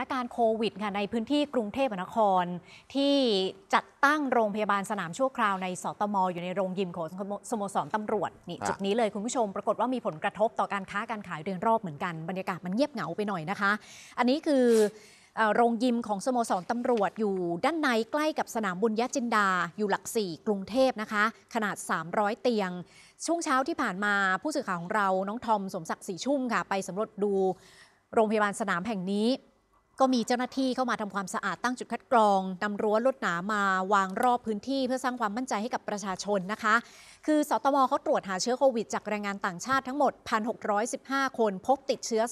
านการณ์โควิดค่ะในพื้นที่กรุงเทพมหานคร ที่จัดตั้งโรงพยาบาลสนามชั่วคราวในสตมออยู่ในโรงยิมของสโมสรตำรวจนี่จุดนี้เลยคุณผู้ชมปรากฏว่ามีผลกระทบต่อการค้าการขายเดือนรอบเหมือนกันบรรยากาศมันเงียบเหงาไปหน่อยนะคะ อันนี้คือโรงยิมของสโมสรตำรวจอยู่ด้านในใกล้กับสนามบุญยจินดาอยู่หลักสี่กรุงเทพนะคะขนาด 300 เตียง ช่วงเช้าที่ผ่านมา ผู้สื่อข่าวของเราน้องทอมสมศักดิ์ศรีชุ่มค่ะไปสำรวจดูโรงพยาบาลสนามแห่งนี้ก็มีเจ้าหน้าที่เข้ามาทำความสะอาดตั้งจุดคัดกรองนำรั้วลวดหนามา วางรอบพื้นที่เพื่อสร้างความมั่นใจให้กับประชาชนนะคะ คือสตมเขาตรวจหาเชื้อโควิดจากแรงงานต่างชาติทั้งหมด 1,615 คนพบติดเชื้อ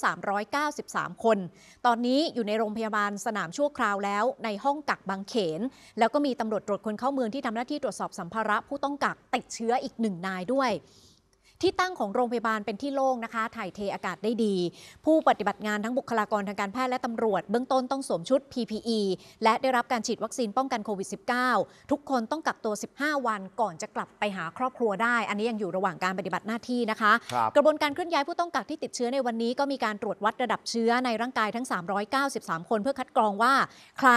393 คน ตอนนี้อยู่ในโรงพยาบาลสนามชั่วคราวแล้วในห้องกักบางเขน แล้วก็มีตำรวจตรวจคนเข้าเมืองที่ทำหน้าที่ตรวจสอบสัมภาระผู้ต้องกักติดเชื้ออีกหนึ่งนายด้วยที่ตั้งของโรงพยาบาลเป็นที่โล่งนะคะ ถ่ายเทอากาศได้ดี ผู้ปฏิบัติงานทั้งบุคลากรทางการแพทย์และตำรวจ เบื้องต้นต้องสวมชุด PPE และได้รับการฉีดวัคซีนป้องกันโควิด -19 ทุกคนต้องกักตัว 15 วันก่อนจะกลับไปหาครอบครัวได้ อันนี้ยังอยู่ระหว่างการปฏิบัติหน้าที่นะคะ กระบวนการเคลื่อนย้ายผู้ต้องกักที่ติดเชื้อในวันนี้ ก็มีการตรวจวัดระดับเชื้อในร่างกายทั้ง 393 คนเพื่อคัดกรองว่า ใคร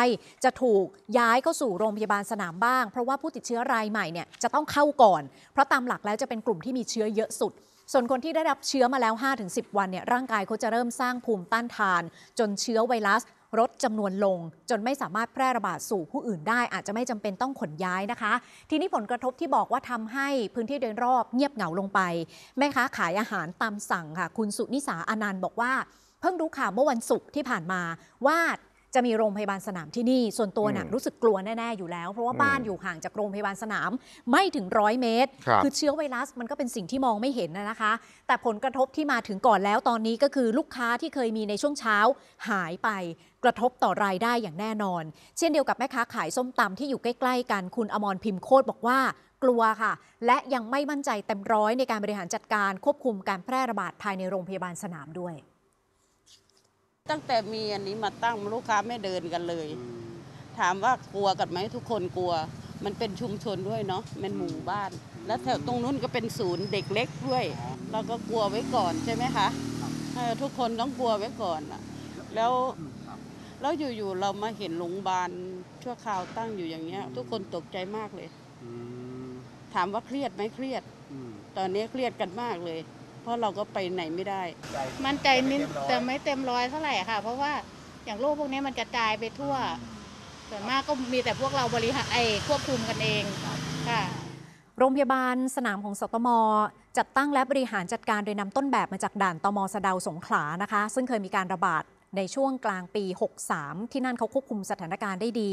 จะถูกย้ายเข้าสู่โรงพยาบาลสนามบ้าง เพราะว่าผู้ติดเชื้อรายใหม่เนี่ยจะต้องเข้าก่อน เพราะตามหลักแล้วจะเป็นกลุ่มที่มีเชื้อเยอะอะสุด ส่วนคนที่ได้รับเชื้อมาแล้ว 5-10 วันเนี่ยร่างกายเขาจะเริ่มสร้างภูมิต้านทาน จนเชื้อไวรัสลดจำนวนลง จนไม่สามารถแพร่ระบาดสู่ผู้อื่นได้อาจจะไม่จำเป็นต้องขนย้ายนะคะ ทีนี้ผลกระทบที่บอกว่าทำให้พื้นที่โดยรอบเงียบเหงาลงไป แม่ค้าขายอาหารตามสั่งค่ะคุณสุนิสาอนันต์บอกว่า เพิ่งรู้ข่าวเมื่อวันศุกร์ที่ผ่านมาว่าจะมีโรงพยาบาลสนามที่นี่ส่วนตัวน่ะรู้สึกกลัวแน่ ๆอยู่แล้วเพราะว่าบ้านอยู่ห่างจากโรงพยาบาลสนามไม่ถึงร้อยเมตร คือเชื้อไวรัสมันก็เป็นสิ่งที่มองไม่เห็นนะคะ แต่ผลกระทบที่มาถึงก่อนแล้วตอนนี้ก็คือลูกค้าที่เคยมีในช่วงเช้าหายไปกระทบต่อรายได้อย่างแน่นอน เช่นเดียวกับแม่ค้าขายส้มตำที่อยู่ใกล้ๆกัน คุณอมรพิมพ์โคตรบอกว่ากลัวค่ะ และยังไม่มั่นใจเต็มร้อยในการบริหารจัดการควบคุมการแพร่ระบาดภายในโรงพยาบาลสนามด้วยตั้งแต่มีอันนี้มาตั้งลูกค้าไม่เดินกันเลย ถามว่ากลัวกันไหมทุกคนกลัว มันเป็นชุมชนด้วยเนาะเป็นหมู่บ้าน แล้วแถวตรงนู้นก็เป็นศูนย์เด็กเล็กด้วย เราก็กลัวไว้ก่อนใช่ไหมคะทุกคนต้องกลัวไว้ก่อนอะแล้วแล้วอยู่ๆเรามาเห็นโรงพยาบาลชั่วคราวตั้งอยู่อย่างเงี้ย ทุกคนตกใจมากเลยถามว่าเครียดไหมเครียดตอนนี้เครียดกันมากเลยเพราะเราก็ไปไหนไม่ได้ มั่นใจนิดแต่ไม่เต็มร้อยเท่าไหร่ค่ะ เพราะว่าอย่างโรคพวกนี้มันกระจายไปทั่ว ส่วนมากก็มีแต่พวกเราบริหารไอควบคุมกันเองค่ะโรงพยาบาลสนามของสตม จัดตั้งและบริหารจัดการโดยนำต้นแบบมาจากด่านตมสะดาสงขลานะคะ ซึ่งเคยมีการระบาดในช่วงกลางปี 63 ที่นั่นเขาควบคุมสถานการณ์ได้ดี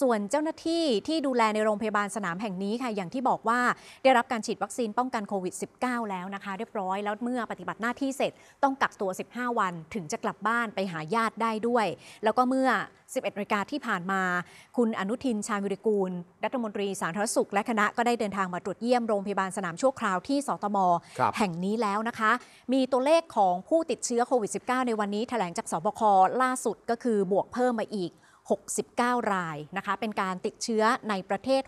ส่วนเจ้าหน้าที่ที่ดูแลในโรงพยาบาลสนามแห่งนี้ค่ะ อย่างที่บอกว่าได้รับการฉีดวัคซีนป้องกันโควิด -19 แล้วนะคะ เรียบร้อยแล้วเมื่อปฏิบัติหน้าที่เสร็จต้องกักตัว 15 วัน ถึงจะกลับบ้านไปหาญาติได้ด้วย แล้วก็เมื่อ11นาฬิกาที่ผ่านมา คุณอนุทิน ชาญวิริกูลรัฐมนตรีสาธารณสุขและคณะก็ได้เดินทางมาตรวจเยี่ยม โรงพยาบาลสนามชั่วคราวที่สตม แห่งนี้แล้วนะคะ มีตัวเลขของผู้ติดเชื้อโควิด -19 ในวันนี้แถลงจากสบคล่าสุดก็คือบวกเพิ่มมาอีก 69 รายนะคะ เป็นการติดเชื้อในประเทศ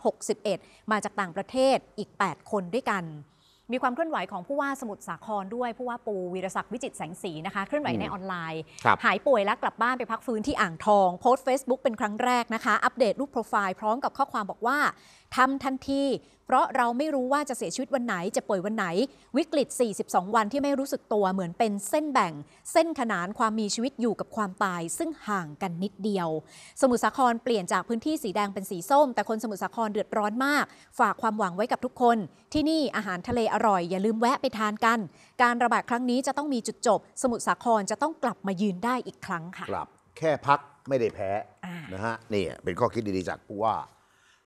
61 มาจากต่างประเทศอีก 8 คนด้วยกันมีความเคลื่อนไหวของผู้ว่าสมุทรสาครด้วยผู้ว่าปูวีรศักดิ์วิจิตแสงสีนะคะ เคลื่อนไหวในออนไลน์ หายป่วยแล้วกลับบ้านไปพักฟื้นที่อ่างทองโพสต์ Facebook เป็นครั้งแรกนะคะ อัปเดตรูปโปรไฟล์พร้อมกับข้อความบอกว่าทำทันทีพราะเราไม่รู้ว่าจะเสียชีวิตวันไหนจะป่วยวันไหน วิกฤต 42 วันที่ไม่รู้สึกตัวเหมือนเป็นเส้นแบ่ง เส้นขนานความมีชีวิตอยู่กับความตาย ซึ่งห่างกันนิดเดียว สมุทรสาครเปลี่ยนจากพื้นที่สีแดงเป็นสีส้ม แต่คนสมุทรสาครเดือดร้อนมากฝากความหวังไว้กับทุกคน ที่นี่อาหารทะเลอร่อย อย่าลืมแวะไปทานกัน การระบาดครั้งนี้จะต้องมีจุดจบ สมุทรสาครจะต้องกลับมายืนได้อีกครั้งค่ะ ครับ แค่พักไม่ได้แพ้นะฮะนี่เป็นข้อคิดดีๆจากผู้ว่า